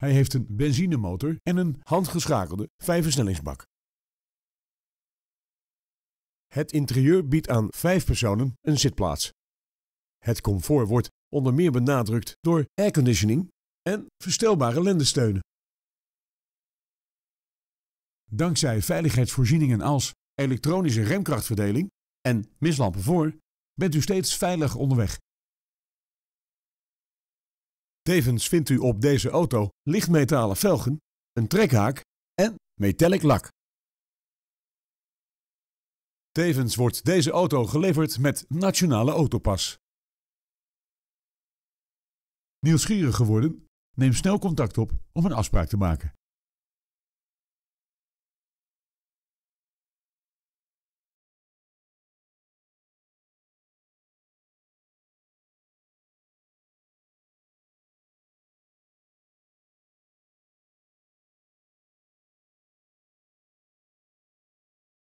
Hij heeft een benzinemotor en een handgeschakelde vijfversnellingsbak. Het interieur biedt aan vijf personen een zitplaats. Het comfort wordt onder meer benadrukt door airconditioning en verstelbare lendensteunen. Dankzij veiligheidsvoorzieningen als elektronische remkrachtverdeling en mislampen voor bent u steeds veilig onderweg. Tevens vindt u op deze auto lichtmetalen velgen, een trekhaak en metallic lak. Tevens wordt deze auto geleverd met Nationale Autopas. Nieuwsgierig geworden? Neem snel contact op om een afspraak te maken.